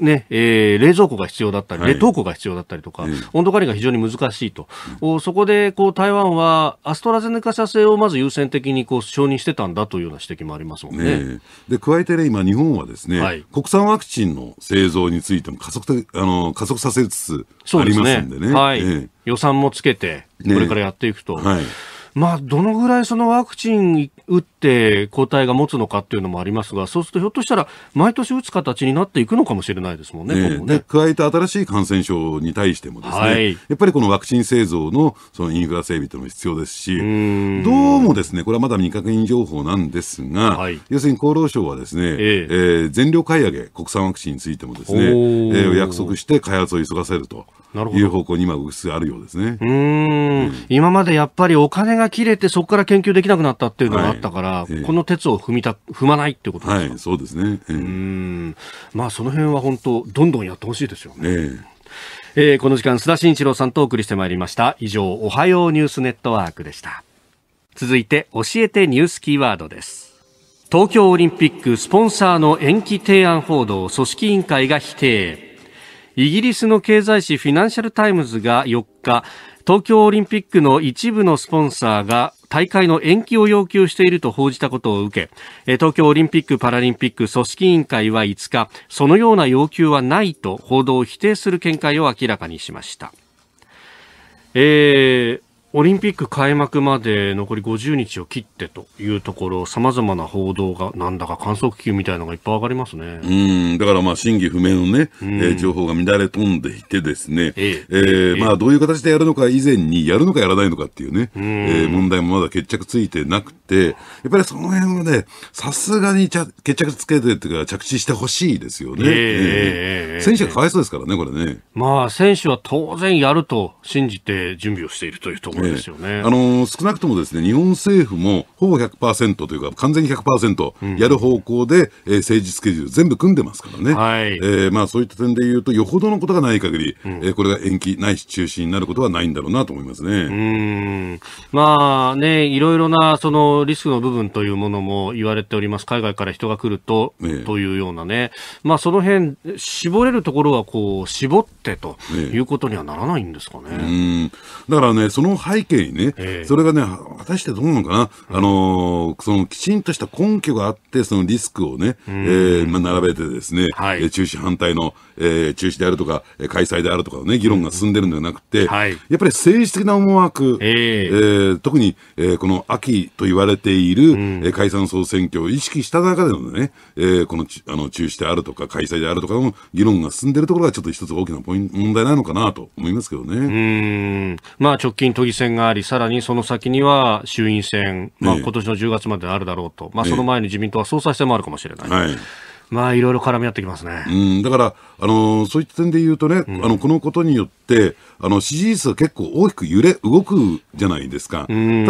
ね、えー、冷蔵庫が必要だったり、冷凍庫が必要だったりとか、はい、温度管理が非常に難しいと。うん、そこで、こう、台湾はアストラゼネカ社製をまず優先的にこう承認してたんだというような指摘もありますもんね。ねで、加えてね、今日本はですね、はい、国産ワクチンの製造についても加速あの加速させつつありますんでね。でねはい、予算もつけて、これからやっていくと。ね、はいまあ、どのぐらいそのワクチン打って抗体が持つのかっていうのもありますが、そうするとひょっとしたら、毎年打つ形になっていくのかもしれないですもんね、ねね加えて新しい感染症に対してもですね、はい、やっぱりこのワクチン製造のそのインフラ整備というのも必要ですし、うどうもですね、これはまだ未確認情報なんですが、はい、要するに厚労省はですね、えー、えー、全量買い上げ、国産ワクチンについてもですね、えー、約束して開発を急がせるという方向に今、薄あるようですね。うん、今までやっぱりお金がが切れて、そこから研究できなくなったっていうのがあったから、はい、この鉄を踏みた踏まないってことですか、はい、そうですね、えー、うんまあ、その辺は本当、どんどんやってほしいですよね。えー、えー、この時間、須田慎一郎さんとお送りしてまいりました。以上、おはようニュースネットワークでした。続いて、教えてニュースキーワードです。東京オリンピックスポンサーの延期提案報道組織委員会が否定イギリスの経済誌フィナンシャルタイムズが4日東京オリンピックの一部のスポンサーが大会の延期を要求していると報じたことを受け、東京オリンピック・パラリンピック組織委員会は5日、そのような要求はないと報道を否定する見解を明らかにしました。えーオリンピック開幕まで残り50日を切ってというところ、さまざまな報道が、なんだか観測球みたいなのがいっぱい上がりますねうんだからまあ真偽不明のね、うん、えー、情報が乱れ飛んでいて、ですね、えええー、まあ、どういう形でやるのか以前に、やるのかやらないのかっていうね、うえー、問題もまだ決着ついてなくて、やっぱりその辺はね、さすがにちゃ決着つけてというか、着地してほしいですよね、ええええ、選手がかわいそうですからね、これね。まあ、選手は当然やると信じて準備をしているというところろですよね、えー、あの少なくともですね日本政府もほぼ100%というか完全に100%やる方向で、えー、政治スケジュール全部組んでますからね、はいえーまあ、そういった点でいうとよほどのことがない限り、うん、えー、これが延期ないし中止になることはないんだろうなと思いますね。うんまあねいろいろなそのリスクの部分というものも言われております海外から人が来ると、えー、というようなね、まあ、その辺絞れるところはこう絞ってということにはならないんですかね。えー、うんだからねその背背景にね、それがね、果たしてどうなのかな、あのー、そのきちんとした根拠があって、そのリスクをね、えー、まあ、並べてですね、はい、中止反対の、えー、中止であるとか、開催であるとかのね、議論が進んでるんではなくて、はい、やっぱり政治的な思惑、えー、えー、特に、えー、この秋と言われている、うん、解散総選挙を意識した中でのね、えー、このあの中止であるとか、開催であるとかの議論が進んでるところが、ちょっと一つ大きなポイン問題なのかなと思いますけどね。うんまあ、直近都議選があり、さらにその先には衆院選、まあ今年の10月まであるだろうと、まあ、その前に自民党は総裁選もあるかもしれない。はいまあ、いろいろ絡み合ってきますね。うん、だから、あのー、そういった点で言うとね、うん、あの、このことによって、あの、支持率は結構大きく揺れ、動くじゃないですか。ただね、え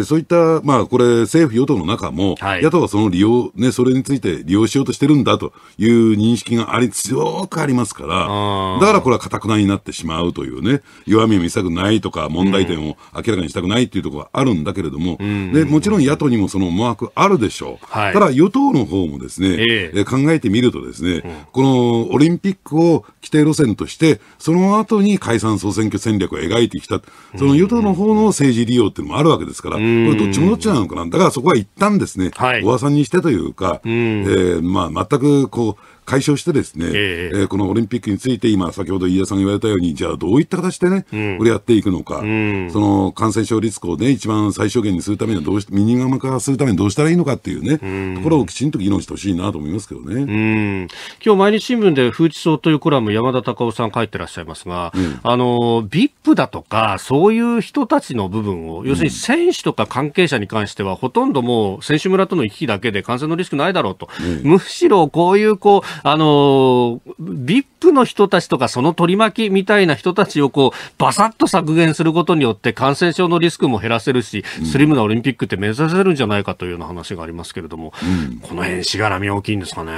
ー、そういった、まあ、これ、政府与党の中も、はい、野党はその利用、ね、それについて利用しようとしてるんだという認識があり、強くありますから、だからこれはかたくなになってしまうというね、弱みを見せたくないとか、問題点を明らかにしたくないっていうところはあるんだけれども、で、もちろん野党にもその思惑あるでしょう。はい、ただ、与党の方もですね、えーえ考えてみるとですね、うん、このオリンピックを規定路線として、その後に解散総選挙戦略を描いてきた、その与党の方の政治利用っていうのもあるわけですから、これどっちもどっちなのかな。だからそこは一旦ですね、はい、噂にしてというか、えー、まあ全くこう、解消してですね、えー、えー、このオリンピックについて今、先ほど飯田さんが言われたように、じゃあどういった形でね、うん、これやっていくのか、うん、その感染症リスクをね、一番最小限にするためにはどうし、ミニガム化するためにどうしたらいいのかっていうね、うん、ところをきちんと議論してほしいなと思いますけどね。うん、今日毎日新聞で風致草というコラム、山田隆夫さん書いてらっしゃいますが、あの、VIP だとか、そういう人たちの部分を、要するに選手とか関係者に関しては、ほとんどもう選手村との行き来だけで感染のリスクないだろうと、むしろこういうこう、あの、VIP の人たちとかその取り巻きみたいな人たちをこう、バサッと削減することによって感染症のリスクも減らせるし、スリムなオリンピックって目指せるんじゃないかというような話がありますけれども、うん、この辺しがらみ大きいんですかね。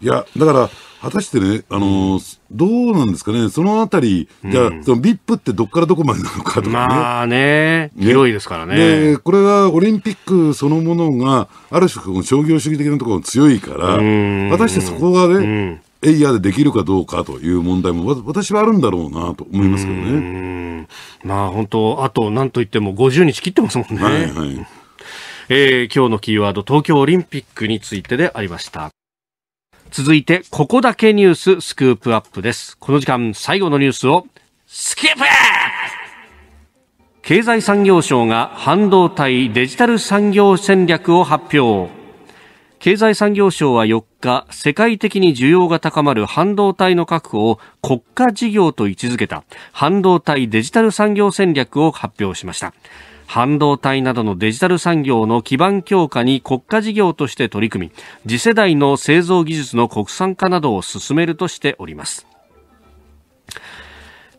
いや、だから、果たしてね、あのー、どうなんですかね、そのあたり、じゃあ、その VIP ってどっからどこまでなのかとかね。まあね、広いですからね。で、これはオリンピックそのものが、ある種、商業主義的なところが強いから、果たしてそこがね、エイヤーでできるかどうかという問題も、私はあるんだろうなと思いますけどね。まあ本当、あと、なんといっても50日切ってますもんね。はいはい。えー、今日のキーワード、東京オリンピックについてでありました。続いて、ここだけニューススクープアップです。この時間、最後のニュースを、スキップ経済産業省が半導体デジタル産業戦略を発表。経済産業省は4日、世界的に需要が高まる半導体の確保を国家事業と位置づけた半導体デジタル産業戦略を発表しました。半導体などのデジタル産業の基盤強化に国家事業として取り組み次世代の製造技術の国産化などを進めるとしております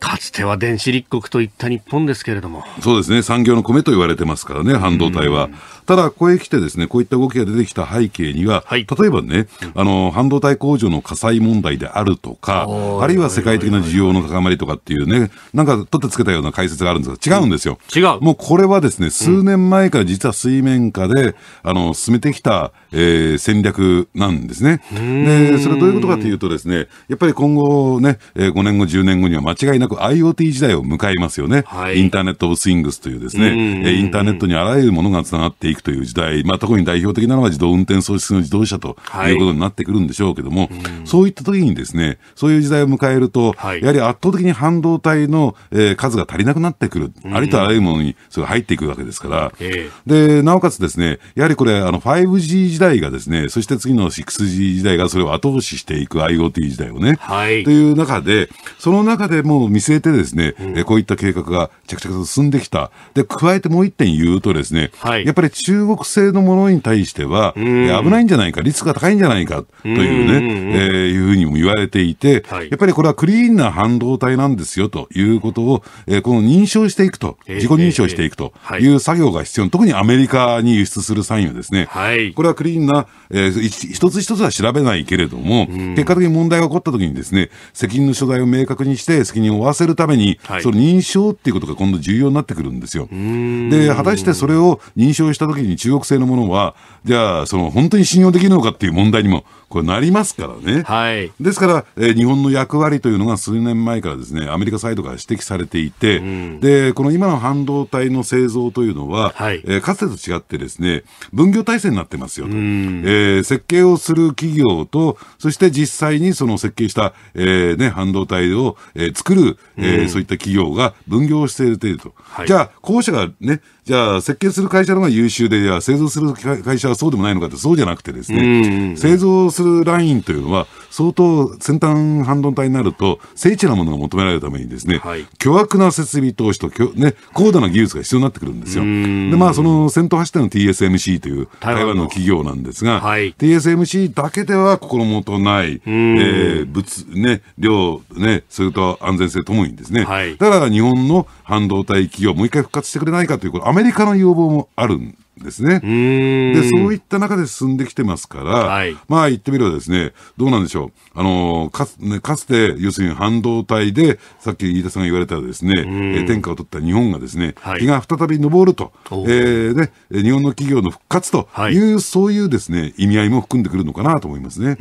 かつては電子立国といった日本ですけれどもそうですね産業の米と言われてますからね半導体は、うん、ただここへ来てですねこういった動きが出てきた背景には、はい、例えばね、あの半導体工場の火災問題であるとかあるいは世界的な需要の高まりとかっていうねなんか取ってつけたような解説があるんですが違うんですよ、うん、違うもうこれはですね数年前から実は水面下で、あの進めてきた、えー、戦略なんですねでそれどういうことかというとですねやっぱり今後ね5年後10年後には間違いなくく IoT 時代を迎えますよね。はい、インターネット・オブ・スイングスというですね、えインターネットにあらゆるものがつながっていくという時代、まあ、特に代表的なのは自動運転喪失の自動車ということになってくるんでしょうけども、はい、そういった時にですね、そういう時代を迎えると、はい、やはり圧倒的に半導体の、えー、数が足りなくなってくる、ありとあらゆるものにそれが入っていくわけですから、えー、で、なおかつですね、やはりこれ、あの、5G 時代がですね、そして次の 6G 時代がそれを後押ししていく IoT 時代をね、はい、という中で、その中でもう見据えてですね、うん、こういった計画が着々と進んできた。で、加えてもう一点言うとですね、はい、やっぱり中国製のものに対しては、危ないんじゃないか、リスクが高いんじゃないか、というね、えー、いうふうにも言われていて、はい、やっぱりこれはクリーンな半導体なんですよ、ということを、えー、この認証していくと、自己認証していくという作業が必要、特にアメリカに輸出する際にはですね、はい、これはクリーンな、えー、一つ一つは調べないけれども、結果的に問題が起こった時にですね、責任の所在を明確にして責任をわせるために、はい、その認証っていうことが今度重要になってくるんですよ。で、果たしてそれを認証したときに中国製のものは、じゃあ、その本当に信用できるのかっていう問題にもこれなりますからね。はい、ですから、えー、日本の役割というのが数年前からですねアメリカサイドから指摘されていて、うん、でこの今の半導体の製造というのは、はい、えー、かつてと違ってですね分業体制になってますよと、うん、えー、設計をする企業とそして実際にその設計した、えーね、半導体を、えー、作る、えー、うん、そういった企業が分業していると。はい、じゃあ後者がねじゃあ設計する会社の方が優秀で、や製造する会社はそうでもないのかって、そうじゃなくてですね、製造するラインというのは、相当先端半導体になると、精緻なものが求められるためにですね、はい、巨悪な設備投資と、ね、高度な技術が必要になってくるんですよ。で、まあ、その先頭走ったの TSMC という台湾の企業なんですが、はい、TSMC だけでは心もとない、えー、物、ね、量、ね、それと安全性ともにですね、はい、だから日本の半導体企業、もう一回復活してくれないかということ、メリカの要望もあるんですね。で、そういった中で進んできてますから、はい、まあ言ってみればですね、どうなんでしょう。あの、かつ、ね、かつて、要するに半導体で、さっき飯田さんが言われたですね、え天下を取った日本がですね、はい、日が再び昇ると、えー、ね、日本の企業の復活という、はい、そういうですね、意味合いも含んでくるのかなと思いますね。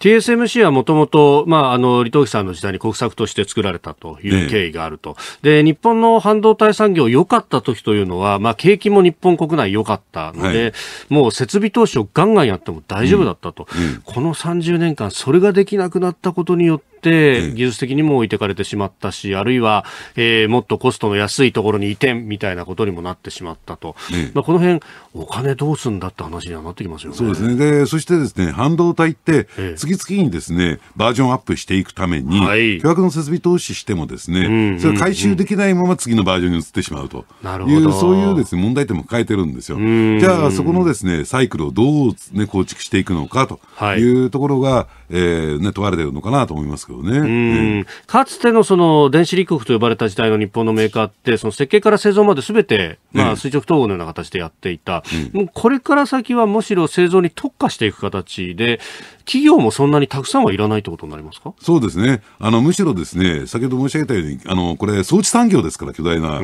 TSMC はもともと、まあ、あの、李登輝さんの時代に国策として作られたという経緯があると。ね、で、日本の半導体産業良かった時というのは、まあ、景気も日本国内ない良かったので、はい、もう設備投資をガンガンやっても大丈夫だったと、うんうん、この30年間それができなくなったことによって、技術的にも置いてかれてしまったし、あるいは、えー、もっとコストの安いところに移転みたいなことにもなってしまったと、まあ、この辺お金どうすんだって話にはなってきますよね。そうですねでそしてですね半導体って、次々にですねバージョンアップしていくために、はい、巨額の設備投資してもですね、それ回収できないまま次のバージョンに移ってしまうという、そういうですね問題点も抱えてるんですよ。じゃあ、そこのですねサイクルをどう、ね、構築していくのかというところが、はい、えーね、問われてるのかなと思いますね、うん、かつてのその電子立国と呼ばれた時代の日本のメーカーってその設計から製造まですべて、まあ、垂直統合のような形でやっていた、うん、これから先はむしろ製造に特化していく形で企業もそんなにたくさんはいらないということになりますかそうですねあの、むしろですね先ほど申し上げたように、あのこれ、装置産業ですから、巨大な。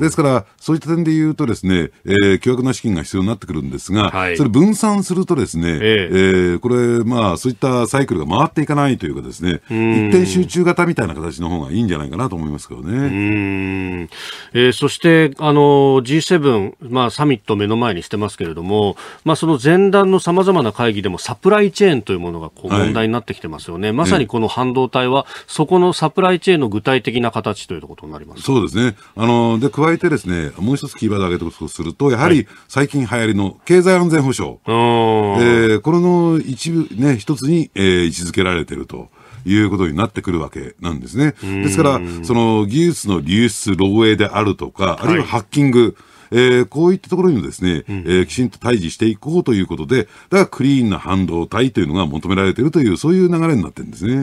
ですから、そういった点でいうと、ですね、えー、巨額な資金が必要になってくるんですが、はい、それ分散すると、ですね、えー、えー、これ、まあ、そういったサイクルが回っていかないというか、ですね一点集中型みたいな形の方がいいんじゃないかなと思いますけどね。えー、そしてあの G7、まあ、サミット目の前にしてますけれども、まあ、その前段のさまざまな会議でも、サプライチェーンというものがこう問題になってきてますよね、はい、まさにこの半導体は、そこのサプライチェーンの具体的な形ということになりますそうですねあので、加えてですねもう一つキーワードを挙げてとすると、やはり最近流行りの経済安全保障、はい、えー、これの一部、ね、一つに、えー、位置づけられていると。いうことになってくるわけなんですね。ですから、その技術の流出、漏洩であるとか、あるいはハッキング、はいえー、こういったところにもですね、えー、きちんと対峙していこうということで、だからクリーンな半導体というのが求められているという、そういう流れになってるんですね。う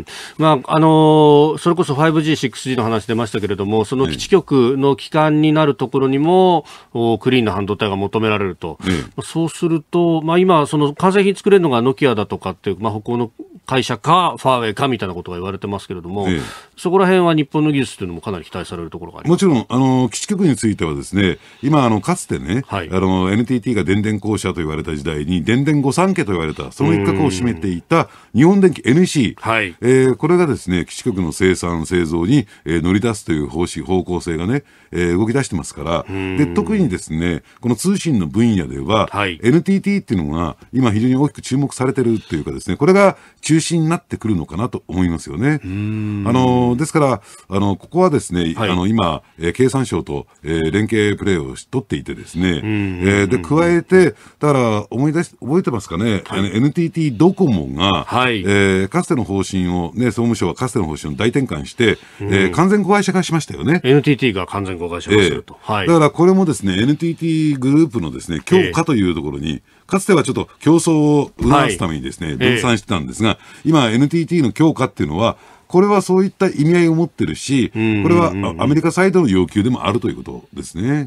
ん、まあ、あのー、それこそ 5G、6G の話出ましたけれども、その基地局の機関になるところにも、はい、クリーンな半導体が求められると。そうすると、まあ、今、その完成品作れるのがノキアだとかっていう、まあ、北欧の会社か、ファーウェイかみたいなことが言われてますけれども、ええ、そこら辺は日本の技術というのもかなり期待されるところがもちろん、あの、基地局についてはですね、今、あの、かつてね、はい、あの、NTT が電電公社と言われた時代に、電電御三家と言われた、その一角を占めていた日本電機 NEC、はい、えー、これがですね、基地局の生産、製造に、えー、乗り出すという方針、方向性がね、えー、動き出してますから、で、特にですね、この通信の分野では、はい、NTT っていうのが、今非常に大きく注目されてるっていうかですね、これが中中心になってくるのかなと思いますよね。あのですからあの、ここはですね、はい、あの今、えー、経産省と、えー、連携プレーを取っていてですね、えー、で加えて、だから思い出し覚えてますかね、はい、NTT ドコモが、はい、えー、かつての方針を、ね、総務省はかつての方針を大転換して、えー、完全子会社化しましたよね。NTT が完全子会社化すると、えー、だからこれもですね、NTT グループのですね強化というところに、えーかつてはちょっと競争を促すためにですね、分散してたんですが、今 NTT の強化っていうのは、これはそういった意味合いを持ってるし、これはアメリカサイドの要求でもあるということですね。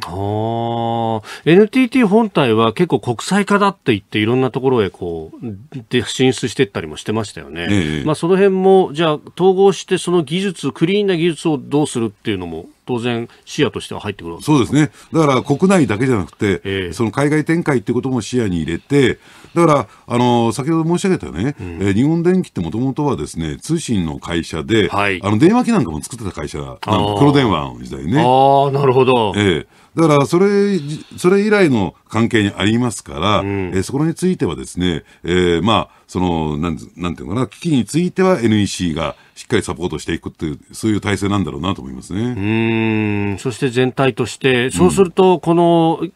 NTT 本体は結構国際化だって言って、いろんなところへこうで進出していったりもしてましたよね。ええ、まあ、その辺も、じゃあ統合して、その技術、クリーンな技術をどうするっていうのも当然、視野としては入ってくるそうですね、だから国内だけじゃなくて、えー、その海外展開ってことも視野に入れて、だからあの先ほど申し上げたね、うん、えー、日本電機ってもともとはです、ね、通信の会社で、はい、あの電話機なんかも作ってた会社、黒電話の時代ね。あなるほど、えーだからそれ、それ以来の関係にありますから、うん、えー、そこについてはですね、えー、まあ、その、なん、なんていうのかな、危機については NEC がしっかりサポートしていくっていう、そういう体制なんだろうなと思いますね。うん、そして全体として、そうすると、この、うん、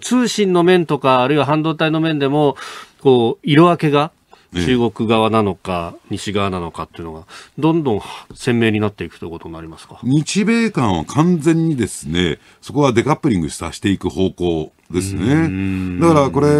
通信の面とか、あるいは半導体の面でも、こう、色分けが中国側なのか、西側なのかっていうのが、どんどん鮮明になっていくということになりますか日米間は完全にですね、そこはデカップリングさせていく方向ですね。だからこれ、え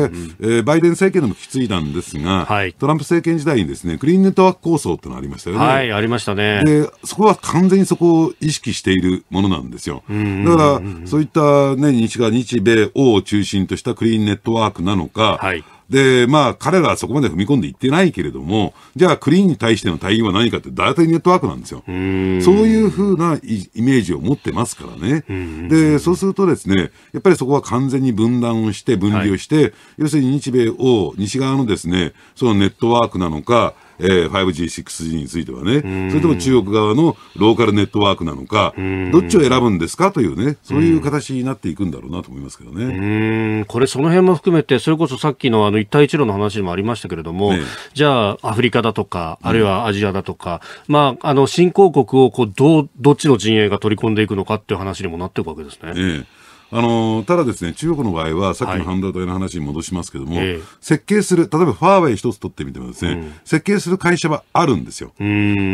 ー、バイデン政権でも引き継いだんですが、はい、トランプ政権時代にですね、クリーンネットワーク構想ってのありましたよね。はい、ありましたね。で、そこは完全にそこを意識しているものなんですよ。だから、そういったね、日が日米欧を中心としたクリーンネットワークなのか、はいで、まあ、彼らはそこまで踏み込んでいってないけれども、じゃあ、クリーンに対しての対応は何かって、大体ネットワークなんですよ。そういうふうなイメージを持ってますからね。で、そうするとですね、やっぱりそこは完全に分断をして、分離をして、はい、要するに日米を西側のですね、そのネットワークなのか、えー、5G、6G についてはね、それとも中国側のローカルネットワークなのか、どっちを選ぶんですかというね、そういう形になっていくんだろうなと思いますけどね。これ、その辺も含めて、それこそさっきのあの一帯一路の話にもありましたけれども、ね、じゃあ、アフリカだとか、あるいはアジアだとか、うん、まあ、あの新興国をこうどどっちの陣営が取り込んでいくのかっていう話にもなっていくわけですね。ねあのただですね、中国の場合は、さっきの半導体の話に戻しますけども、はい、設計する、例えばファーウェイ一つ取ってみてもですね、うん、設計する会社はあるんですよ。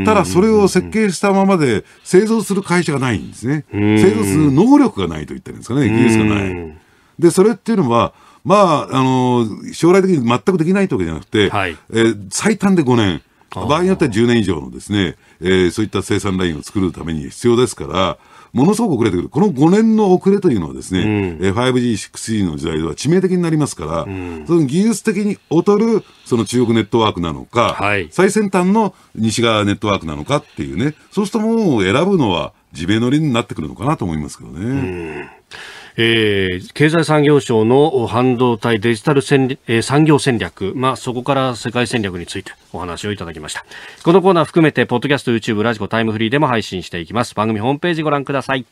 ただ、それを設計したままで製造する会社がないんですね。製造する能力がないと言ったるんですかね、技術がない。で、それっていうのは、まあ、あの将来的に全くできないというわけじゃなくて、はい、えー、最短で5年。場合によっては10年以上のですね、えー、そういった生産ラインを作るために必要ですから、ものすごく遅れてくる。この5年の遅れというのはですね、うん、5G、6G の時代では致命的になりますから、うん、その技術的に劣るその中国ネットワークなのか、はい、最先端の西側ネットワークなのかっていうね、そうするともう選ぶのは地べ乗りになってくるのかなと思いますけどね。うんえー、経済産業省の半導体デジタル戦、えー、産業戦略、まあ、そこから世界戦略についてお話をいただきました。このコーナー含めて、ポッドキャスト、YouTube、ラジコ、タイムフリーでも配信していきます。番組ホームページご覧ください。